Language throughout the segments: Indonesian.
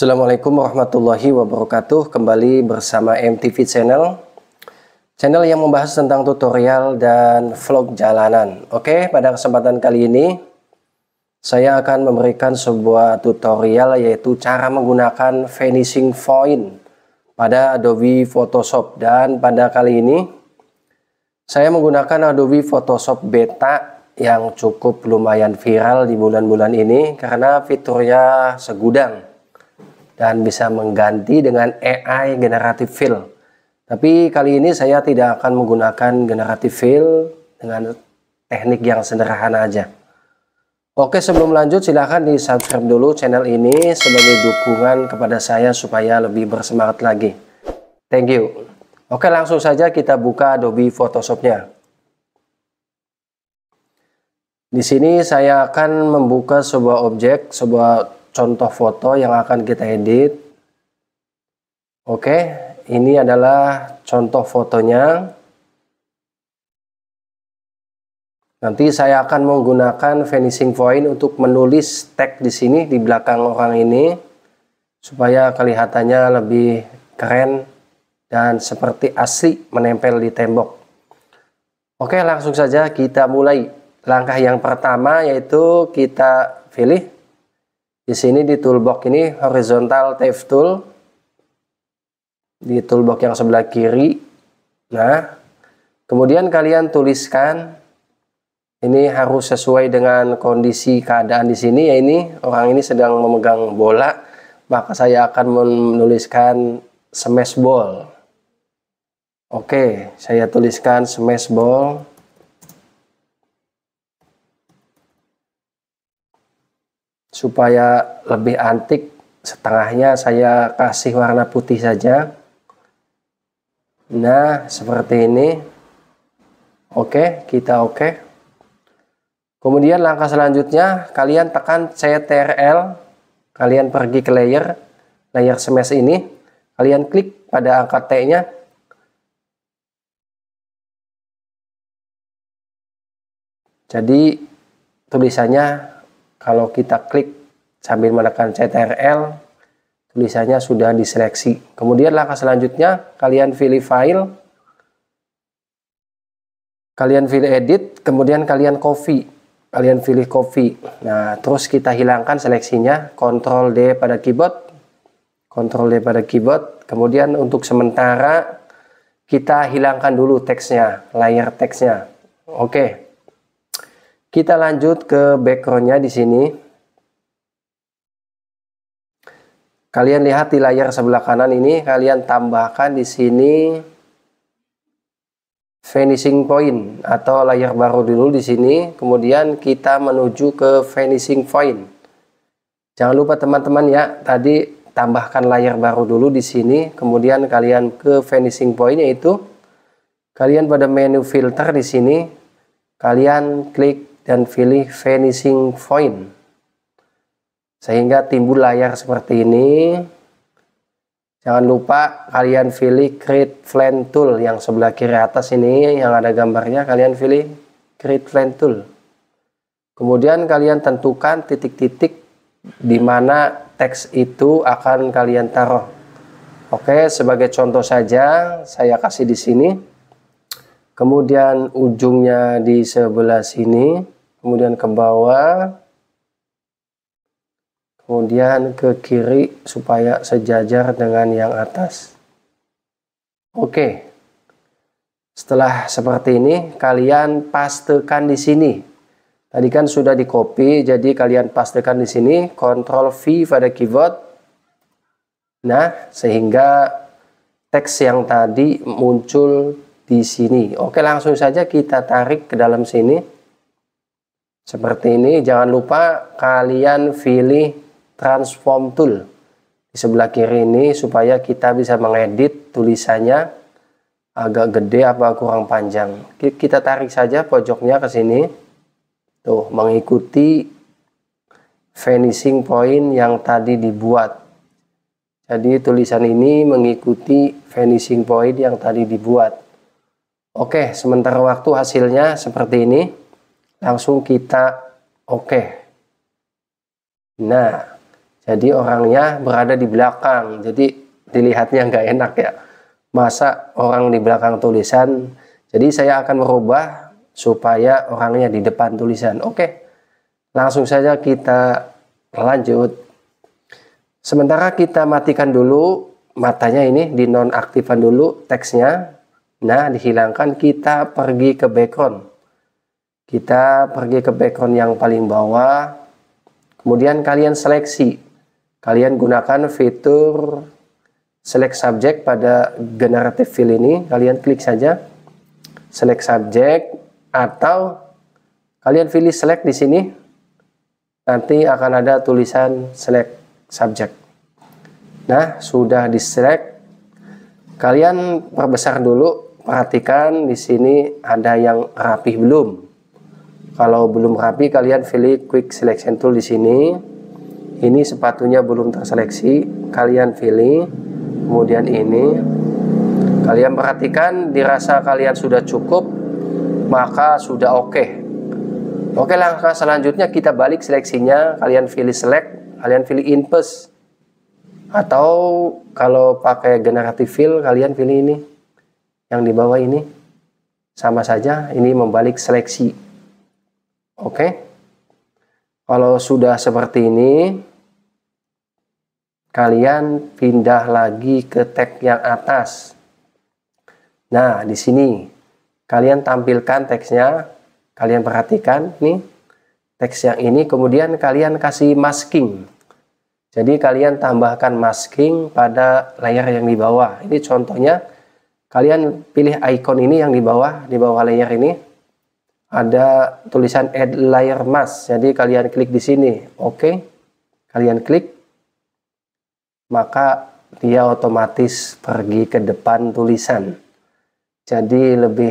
Assalamualaikum warahmatullahi wabarakatuh. Kembali bersama MTV Channel. Channel yang membahas tentang tutorial dan vlog jalanan. Oke, pada kesempatan kali ini saya akan memberikan sebuah tutorial yaitu cara menggunakan finishing point pada Adobe Photoshop dan pada kali ini saya menggunakan Adobe Photoshop beta yang cukup lumayan viral di bulan-bulan ini karena fiturnya segudang dan bisa mengganti dengan AI generative fill. Tapi kali ini saya tidak akan menggunakan generative fill dengan teknik yang sederhana aja. Oke sebelum lanjut silahkan di subscribe dulu channel ini sebagai dukungan kepada saya supaya lebih bersemangat lagi. Thank you. Oke langsung saja kita buka Adobe Photoshopnya. Di sini saya akan membuka sebuah objek, sebuah contoh foto yang akan kita edit. Oke, ini adalah contoh fotonya. Nanti saya akan menggunakan finishing point untuk menulis tag di sini di belakang orang ini supaya kelihatannya lebih keren dan seperti asli menempel di tembok. Oke, langsung saja kita mulai. Langkah yang pertama yaitu kita pilih di sini di toolbox ini horizontal tape tool. Di toolbox yang sebelah kiri. Nah, kemudian kalian tuliskan ini harus sesuai dengan kondisi keadaan di sini ya ini orang ini sedang memegang bola maka saya akan menuliskan smash ball oke saya tuliskan smash ball supaya lebih antik setengahnya saya kasih warna putih saja nah seperti ini oke kita oke kemudian langkah selanjutnya kalian tekan CTRL kalian pergi ke layer layer smash ini kalian klik pada angka T nya jadi tulisannya kalau kita klik sambil menekan CTRL, tulisannya sudah diseleksi. Kemudian langkah selanjutnya, kalian pilih file, kalian pilih edit, kemudian kalian copy. Kalian pilih copy. Nah, terus kita hilangkan seleksinya, Ctrl D pada keyboard, Ctrl D pada keyboard. Kemudian untuk sementara kita hilangkan dulu teksnya, layer teksnya. Oke. Okay. Kita lanjut ke backgroundnya di sini. Kalian lihat di layar sebelah kanan ini, kalian tambahkan di sini finishing point atau layar baru dulu di sini. Kemudian kita menuju ke finishing point. Jangan lupa teman-teman ya, tadi tambahkan layar baru dulu di sini. Kemudian kalian ke finishing point yaitu kalian pada menu filter di sini, kalian klik dan pilih Finishing point sehingga timbul layar seperti ini jangan lupa kalian pilih create plan tool yang sebelah kiri atas ini yang ada gambarnya kalian pilih create plan tool kemudian kalian tentukan titik-titik di mana teks itu akan kalian taruh oke sebagai contoh saja saya kasih di sini kemudian ujungnya di sebelah sini kemudian ke bawah kemudian ke kiri supaya sejajar dengan yang atas oke setelah seperti ini kalian pastekan di sini tadi kan sudah di copy jadi kalian pastekan di sini Ctrl V pada keyboard nah sehingga teks yang tadi muncul di sini. Oke, langsung saja kita tarik ke dalam sini. Seperti ini, jangan lupa kalian pilih transform tool di sebelah kiri ini supaya kita bisa mengedit tulisannya agak gede apa kurang panjang. Kita tarik saja pojoknya ke sini. Tuh, mengikuti finishing point yang tadi dibuat. Jadi tulisan ini mengikuti finishing point yang tadi dibuat. Oke, sementara waktu hasilnya seperti ini. Langsung kita oke. Okay. Nah, jadi orangnya berada di belakang. Jadi dilihatnya nggak enak ya. Masa orang di belakang tulisan. Jadi saya akan merubah supaya orangnya di depan tulisan. Oke, okay. langsung saja kita lanjut. Sementara kita matikan dulu matanya ini, dinonaktifkan dulu teksnya Nah, dihilangkan kita pergi ke background. Kita pergi ke background yang paling bawah. Kemudian kalian seleksi. Kalian gunakan fitur select subject pada generative fill ini. Kalian klik saja select subject atau kalian pilih select di sini. Nanti akan ada tulisan select subject. Nah, sudah di select. Kalian perbesar dulu Perhatikan di sini ada yang rapih belum. Kalau belum rapi kalian pilih quick selection tool di sini. Ini sepatunya belum terseleksi, kalian pilih. Kemudian ini kalian perhatikan dirasa kalian sudah cukup maka sudah oke. Okay. Oke, okay, langkah selanjutnya kita balik seleksinya, kalian pilih select, kalian pilih Inverse, Atau kalau pakai generative fill kalian pilih ini yang di bawah ini sama saja ini membalik seleksi oke okay? kalau sudah seperti ini kalian pindah lagi ke tag yang atas nah di sini kalian tampilkan teksnya kalian perhatikan nih teks yang ini kemudian kalian kasih masking jadi kalian tambahkan masking pada layar yang di bawah ini contohnya Kalian pilih icon ini yang di bawah, di bawah layer ini. Ada tulisan add layer mask. Jadi kalian klik di sini. Oke. Okay. Kalian klik. Maka dia otomatis pergi ke depan tulisan. Jadi lebih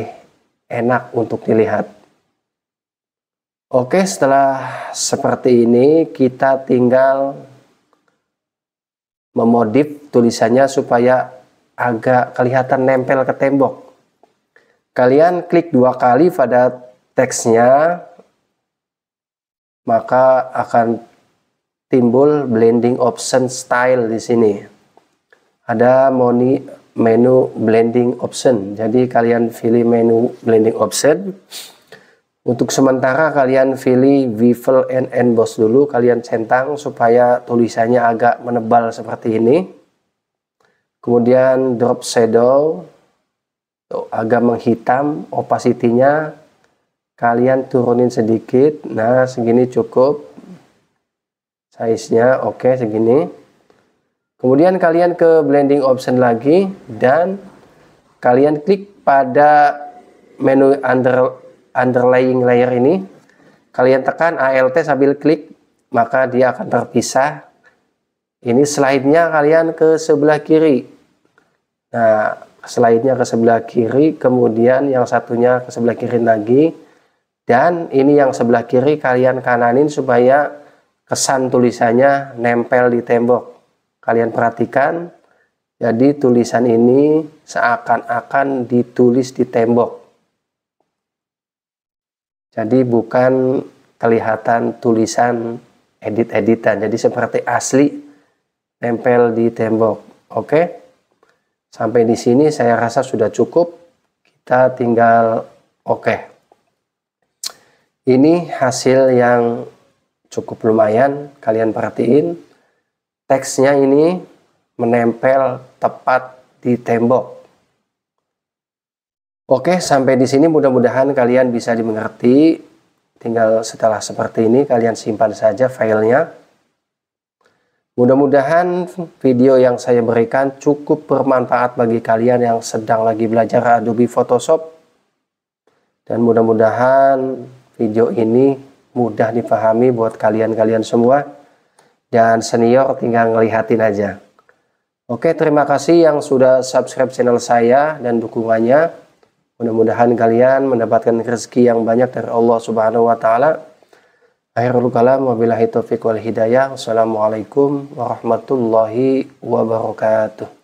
enak untuk dilihat. Oke, setelah seperti ini kita tinggal memodif tulisannya supaya agak kelihatan nempel ke tembok. Kalian klik dua kali pada teksnya, maka akan timbul blending option style di sini. Ada moni, menu blending option. Jadi kalian pilih menu blending option. Untuk sementara kalian pilih Weevil and Emboss dulu, kalian centang supaya tulisannya agak menebal seperti ini kemudian drop shadow agak menghitam opacity-nya kalian turunin sedikit nah segini cukup size-nya oke okay, segini kemudian kalian ke blending option lagi dan kalian klik pada menu under underlying layer ini kalian tekan alt sambil klik maka dia akan terpisah ini slide-nya kalian ke sebelah kiri. Nah, slide-nya ke sebelah kiri, kemudian yang satunya ke sebelah kiri lagi. Dan ini yang sebelah kiri kalian kananin supaya kesan tulisannya nempel di tembok. Kalian perhatikan, jadi tulisan ini seakan-akan ditulis di tembok. Jadi bukan kelihatan tulisan edit-editan, jadi seperti asli tempel di tembok. Oke. Sampai di sini saya rasa sudah cukup. Kita tinggal oke. Okay. Ini hasil yang cukup lumayan kalian perhatiin. Teksnya ini menempel tepat di tembok. Oke, sampai di sini mudah-mudahan kalian bisa dimengerti. Tinggal setelah seperti ini kalian simpan saja filenya. Mudah-mudahan video yang saya berikan cukup bermanfaat bagi kalian yang sedang lagi belajar Adobe Photoshop. Dan mudah-mudahan video ini mudah dipahami buat kalian-kalian semua. Dan senior tinggal ngelihatin aja. Oke, terima kasih yang sudah subscribe channel saya dan dukungannya. Mudah-mudahan kalian mendapatkan rezeki yang banyak dari Allah Subhanahu wa taala Akhirul kalam wabillahi taufiq wal hidayah. Assalamualaikum warahmatullahi wabarakatuh.